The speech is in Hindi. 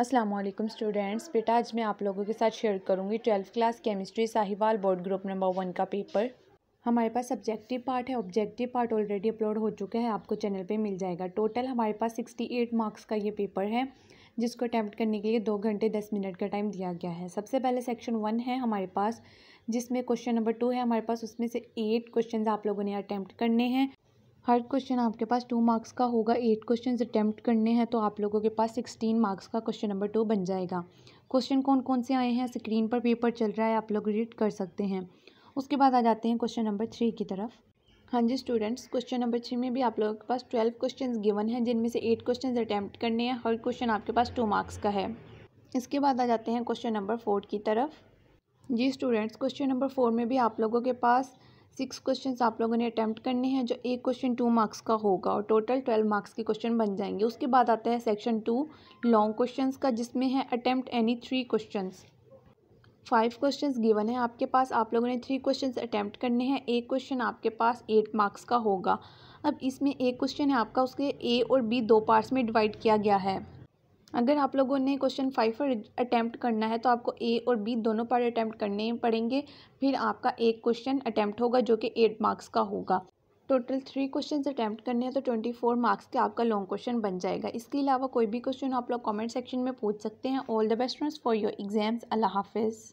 असलम स्टूडेंट्स बेटा आज मैं आप लोगों के साथ शेयर करूंगी twelfth class chemistry Sahiwal board group number one का पेपर हमारे पास सब्जेक्टिव पार्ट है ऑब्जेक्टिव पार्ट ऑलरेडी अपलोड हो चुका है आपको चैनल पे मिल जाएगा टोटल हमारे पास सिक्सटी एट मार्क्स का ये पेपर है जिसको अटैम्प्ट करने के लिए दो घंटे दस मिनट का टाइम दिया गया है सबसे पहले सेक्शन वन है हमारे पास जिसमें क्वेश्चन नंबर टू है हमारे पास उसमें से एट क्वेश्चन आप लोगों ने अटैम्प्ट करने हैं हर क्वेश्चन आपके पास टू मार्क्स का होगा एट क्वेश्चन अटैम्प्ट करने हैं तो आप लोगों के पास सिक्सटीन मार्क्स का क्वेश्चन नंबर टू बन जाएगा क्वेश्चन कौन कौन से आए हैं स्क्रीन पर पेपर चल रहा है आप लोग रीड कर सकते हैं उसके बाद आ जाते हैं क्वेश्चन नंबर थ्री की तरफ हाँ जी स्टूडेंट्स क्वेश्चन नंबर थ्री में भी आप लोगों के पास ट्वेल्व क्वेश्चन गिवन हैं जिनमें से एट क्वेश्चन अटैम्प्ट करने हैं हर क्वेश्चन आपके पास टू मार्क्स का है इसके बाद आ जाते हैं क्वेश्चन नंबर फोर की तरफ जी स्टूडेंट्स क्वेश्चन नंबर फोर में भी आप लोगों के पास सिक्स क्वेश्चन आप लोगों ने अटैम्प्ट करने हैं जो एक क्वेश्चन टू मार्क्स का होगा और टोटल ट्वेल्व मार्क्स के क्वेश्चन बन जाएंगे उसके बाद आता है सेक्शन टू लॉन्ग क्वेश्चन का जिसमें है attempt any three question five questions given है आपके पास आप लोगों ने थ्री क्वेश्चंस अटैम्प्ट करने हैं एक क्वेश्चन आपके पास एट मार्क्स का होगा अब इसमें एक क्वेश्चन है आपका उसके ए और बी दो पार्ट्स में डिवाइड किया गया है अगर आप लोगों ने क्वेश्चन फाइव पर अटैम्प्ट करना है तो आपको ए और बी दोनों पर अटैम्प्ट करने पड़ेंगे फिर आपका एक क्वेश्चन अटैम्प्ट होगा जो कि एट मार्क्स का होगा टोटल थ्री क्वेश्चन अटैम्प्ट करने हैं तो ट्वेंटी फोर मार्क्स के आपका लॉन्ग क्वेश्चन बन जाएगा इसके अलावा कोई भी क्वेश्चन आप लोग कमेंट सेक्शन में पूछ सकते हैं all the best friends for your exams अल्लाह हाफिज़